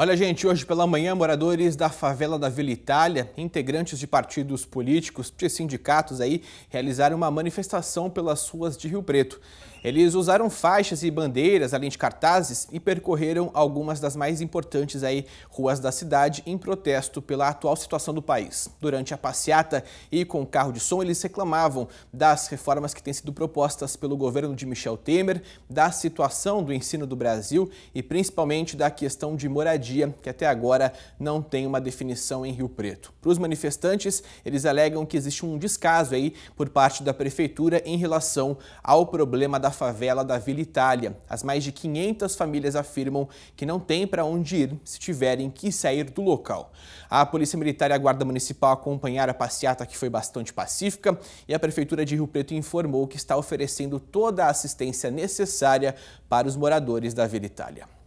Olha, gente, hoje pela manhã, moradores da favela da Vila Itália, integrantes de partidos políticos, de sindicatos aí, realizaram uma manifestação pelas ruas de Rio Preto. Eles usaram faixas e bandeiras, além de cartazes, e percorreram algumas das mais importantes aí ruas da cidade em protesto pela atual situação do país. Durante a passeata e com carro de som, eles reclamavam das reformas que têm sido propostas pelo governo de Michel Temer, da situação do ensino do Brasil e principalmente da questão de moradia moradia, que até agora não tem uma definição em Rio Preto. Para os manifestantes, eles alegam que existe um descaso aí por parte da prefeitura em relação ao problema da favela da Vila Itália. As mais de 500 famílias afirmam que não tem para onde ir se tiverem que sair do local. A Polícia Militar e a Guarda Municipal acompanharam a passeata que foi bastante pacífica e a prefeitura de Rio Preto informou que está oferecendo toda a assistência necessária para os moradores da Vila Itália.